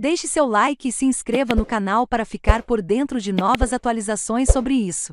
Deixe seu like e se inscreva no canal para ficar por dentro de novas atualizações sobre isso.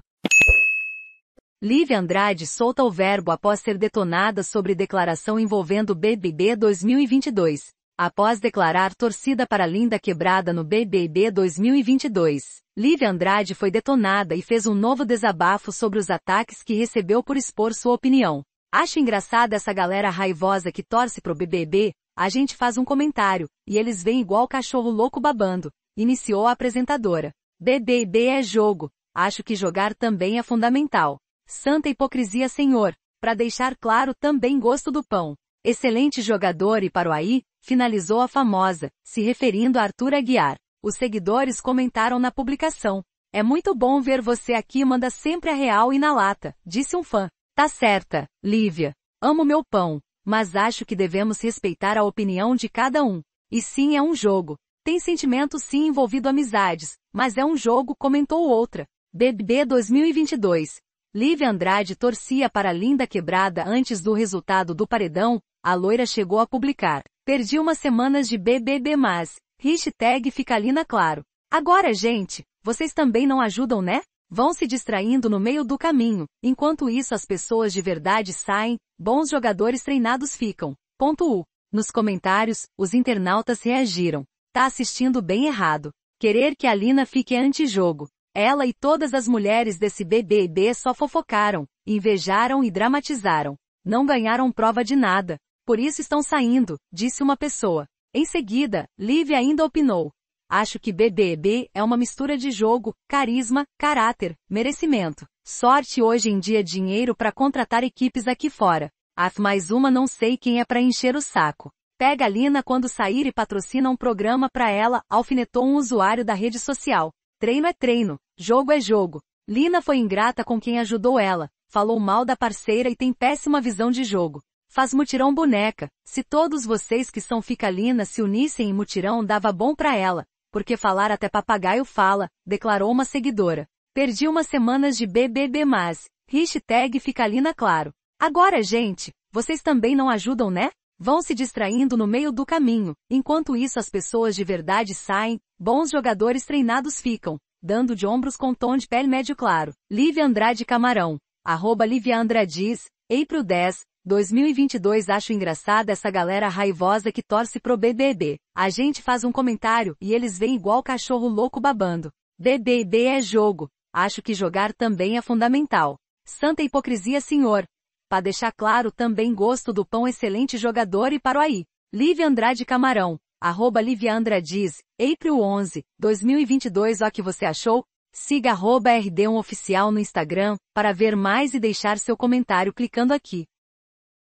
Lívia Andrade solta o verbo após ser detonada sobre declaração envolvendo BBB 2022. Após declarar torcida para Linda Quebrada no BBB 2022, Lívia Andrade foi detonada e fez um novo desabafo sobre os ataques que recebeu por expor sua opinião. Acho engraçada essa galera raivosa que torce pro BBB, a gente faz um comentário, e eles vêm igual cachorro louco babando, iniciou a apresentadora. Bbb é jogo, acho que jogar também é fundamental. Santa hipocrisia, senhor, para deixar claro também gosto do pão. Excelente jogador e para o aí, finalizou a famosa, se referindo a Arthur Aguiar. Os seguidores comentaram na publicação. É muito bom ver você aqui manda sempre a real e na lata, disse um fã. Tá certa, Lívia. Amo meu pão mas acho que devemos respeitar a opinião de cada um. E sim, é um jogo. Tem sentimento sim envolvido amizades, mas é um jogo, comentou outra. BBB 2022. Lívia Andrade torcia para Linda Quebrada antes do resultado do paredão, a loira chegou a publicar. Perdi umas semanas de BBB mas, hashtag fica Lina claro. Agora gente, vocês também não ajudam né? vão se distraindo no meio do caminho, enquanto isso as pessoas de verdade saem, bons jogadores treinados ficam. Ponto U. Nos comentários, os internautas reagiram. Tá assistindo bem errado. Querer que a Lina fique anti-jogo. Ela e todas as mulheres desse BBB só fofocaram, invejaram e dramatizaram. Não ganharam prova de nada. Por isso estão saindo, disse uma pessoa. Em seguida, Liv ainda opinou. Acho que BBB é uma mistura de jogo, carisma, caráter, merecimento, sorte e hoje em dia dinheiro para contratar equipes aqui fora. Af mais uma não sei quem é para encher o saco. Pega a Lina quando sair e patrocina um programa para ela, alfinetou um usuário da rede social. Treino é treino, jogo é jogo. Lina foi ingrata com quem ajudou ela, falou mal da parceira e tem péssima visão de jogo. Faz mutirão boneca, se todos vocês que são fica Lina se unissem em mutirão dava bom para ela porque falar até papagaio fala, declarou uma seguidora. Perdi umas semanas de BBB mas, hashtag Ficalina Claro. Agora gente, vocês também não ajudam né? Vão se distraindo no meio do caminho, enquanto isso as pessoas de verdade saem, bons jogadores treinados ficam, dando de ombros com tom de pele médio claro. Lívia Andrade Camarão. Arroba Lívia Andradiz, April 10, 2022 acho engraçada essa galera raivosa que torce pro BBB. A gente faz um comentário e eles vêm igual cachorro louco babando. BBB é jogo. Acho que jogar também é fundamental. Santa hipocrisia, senhor. Para deixar claro, também gosto do pão excelente jogador e aí. Lívia Andrade Camarão, arroba Lívia Andradiz, April 11, 2022 Ó que você achou? Siga arroba RD1 Oficial no Instagram, para ver mais e deixar seu comentário clicando aqui.